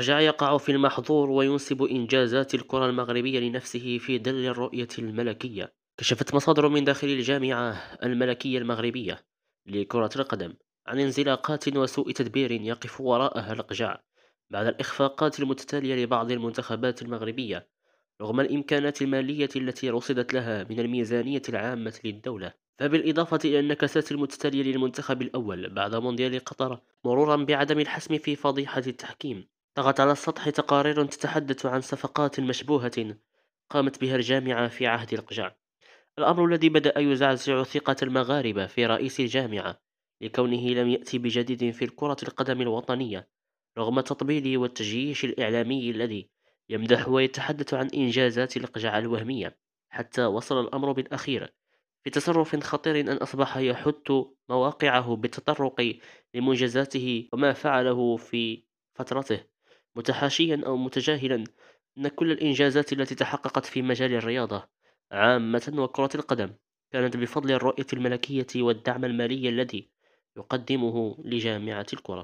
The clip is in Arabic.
رجع يقع في المحظور وينسب إنجازات الكرة المغربية لنفسه في ظل الرؤية الملكية كشفت مصادر من داخل الجامعة الملكية المغربية لكرة القدم عن انزلاقات وسوء تدبير يقف وراءها الأقجاع بعد الإخفاقات المتتالية لبعض المنتخبات المغربية رغم الإمكانات المالية التي رصدت لها من الميزانية العامة للدولة فبالإضافة إلى النكسات المتتالية للمنتخب الأول بعد مونديال قطر مرورا بعدم الحسم في فضيحة التحكيم طغت على السطح تقارير تتحدث عن صفقات مشبوهة قامت بها الجامعة في عهد القجع الأمر الذي بدأ يزعزع ثقة المغاربة في رئيس الجامعة لكونه لم يأتي بجديد في الكرة القدم الوطنية رغم تطبيل والتجييش الإعلامي الذي يمدح ويتحدث عن إنجازات القجع الوهمية حتى وصل الأمر بالأخير في تصرف خطير أن أصبح يحط مواقعه بالتطرق لمنجزاته وما فعله في فترته متحاشيا أو متجاهلا أن كل الإنجازات التي تحققت في مجال الرياضة عامة وكرة القدم كانت بفضل الرؤية الملكية والدعم المالي الذي يقدمه لجامعة الكرة